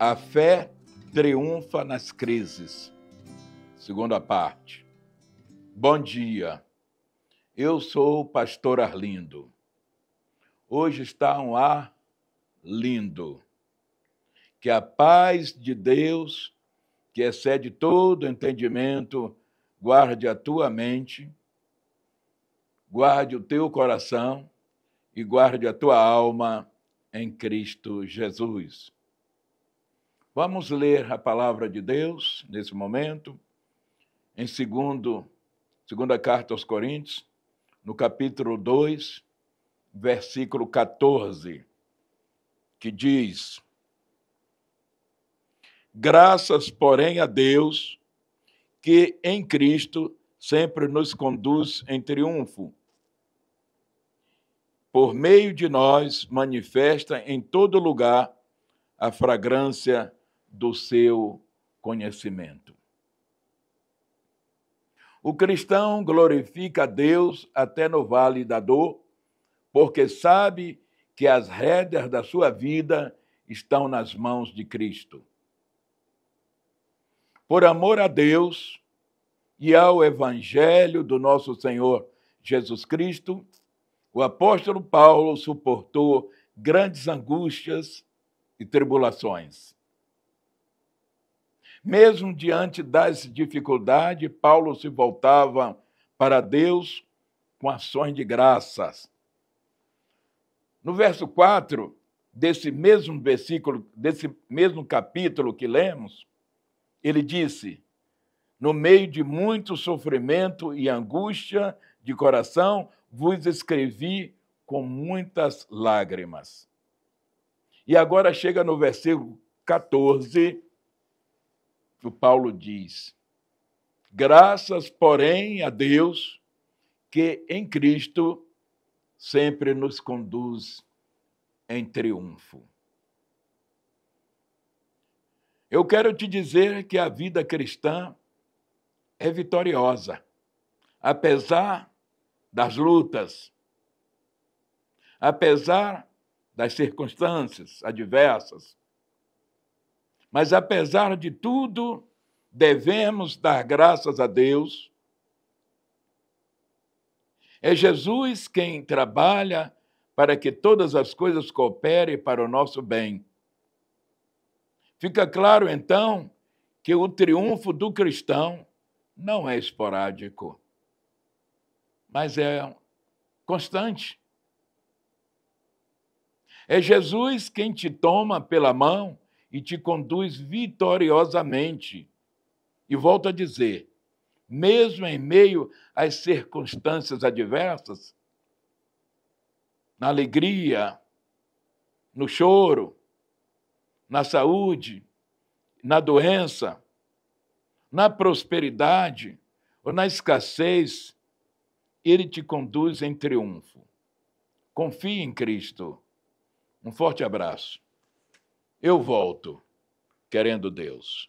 A fé triunfa nas crises. Segunda parte. Bom dia. Eu sou o pastor Arlindo. Hoje está um ar lindo. Que a paz de Deus, que excede todo entendimento, guarde a tua mente, guarde o teu coração e guarde a tua alma em Cristo Jesus. Vamos ler a palavra de Deus nesse momento, em segundo, segunda carta aos Coríntios, no capítulo 2, versículo 14, que diz: Graças, porém, a Deus, que em Cristo sempre nos conduz em triunfo. Por meio de nós manifesta em todo lugar a fragrância do seu conhecimento. O cristão glorifica a Deus até no vale da dor, porque sabe que as rédeas da sua vida estão nas mãos de Cristo. Por amor a Deus e ao Evangelho do nosso Senhor Jesus Cristo, o apóstolo Paulo suportou grandes angústias e tribulações. Mesmo diante das dificuldades, Paulo se voltava para Deus com ações de graças. No verso 4 desse mesmo versículo, desse mesmo capítulo que lemos, ele disse: No meio de muito sofrimento e angústia de coração, vos escrevi com muitas lágrimas. E agora chega no versículo 14, o Paulo diz: Graças, porém, a Deus, que em Cristo sempre nos conduz em triunfo. Eu quero te dizer que a vida cristã é vitoriosa, apesar das lutas, apesar das circunstâncias adversas, mas apesar de tudo, devemos dar graças a Deus. É Jesus quem trabalha para que todas as coisas cooperem para o nosso bem. Fica claro, então, que o triunfo do cristão não é esporádico, mas é constante. É Jesus quem te toma pela mão e te conduz vitoriosamente. E volto a dizer, mesmo em meio às circunstâncias adversas, na alegria, no choro, na saúde, na doença, na prosperidade ou na escassez, ele te conduz em triunfo. Confie em Cristo. Um forte abraço eu volto, querendo Deus.